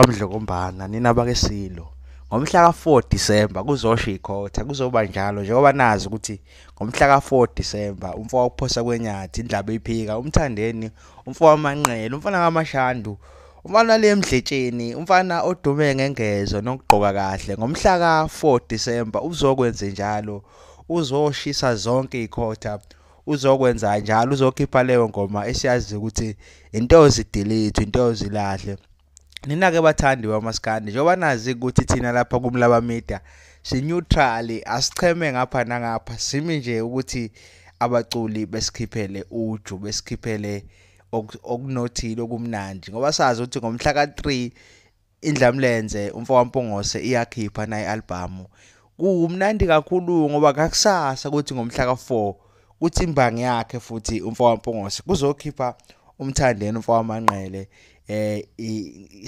kaMdlokombane ninabake silo ngomhlaka 4 December kuzosha ikhotha kuzoba njalo njengoba nazi ukuthi ngomhlaka 4 December umfowabo uphosa kwenyathi indlaba iphika umthandeni umfowabo amanqele umfana kaMashandu umfana lemdletsheni umfana odume ngengezo nokugqoka kahle ngomhlaka 4 December uzokwenza njalo uzoshisa zonke ikhotha uzokwenza njalo uzokhipha leyo ngoma esiyazi ukuthi intozi delete intozi lahle Nina-ke bathandiwe amasikandi njengoba nazi ukuthi thina lapha kumlaba media sinyutrali asicheme ngapha nangapha simi nje ukuthi abaculi besikhiphele uju besikhiphele okunothile okumnandi ngoba sazi ukuthi ngomhla ka-3 indlamlenze umfakampongose iyakhipha naye albhamu kumnandi kakhulu ngoba ngakusasa kuthi ngomhla ka-4 kuthi imbangi yakhe futhi umfakampongose kuzokhipha umthandeni umfakamanqele eh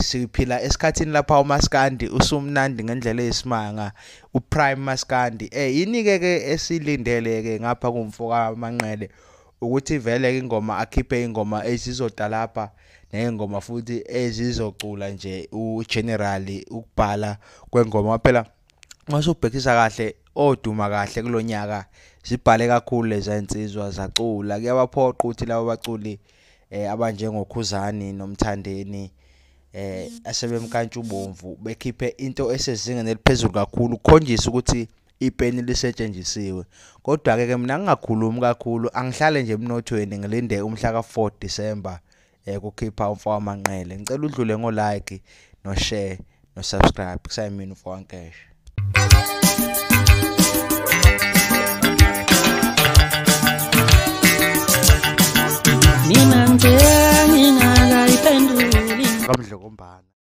siphila esikhathini lapha uMaskandi usumnandi ngendlela eyisimanga uPrime Maskandi eh yinike ke esilindeleke ngapha kumfoka amanqele ukuthi vele ingoma akhiphe ingoma ezizodalapha neyingoma futhi ezizocula nje ugenerally ukubhala kwengoma phela masubhekisa kahle oduma kahle kulonyaka sibhale kakhulu leza insizwa zacula kuyabaphoqa ukuthi labo baculi eh abanjengokhuzani nomthandeni eh asebemkantsha ubomvu bekhiphe into esezingeni eliphezulu kakhulu khonjisa ukuthi ipeni lisetshenzisiwe kodwa ke mina ngingakhulumi kakhulu angihlale nje emnothweni ngilinde umhla ka4 December eh kukhipha umfo wamanqele ngicela udlule ngolike no share no subscribe kusayimini for ankesh ngombana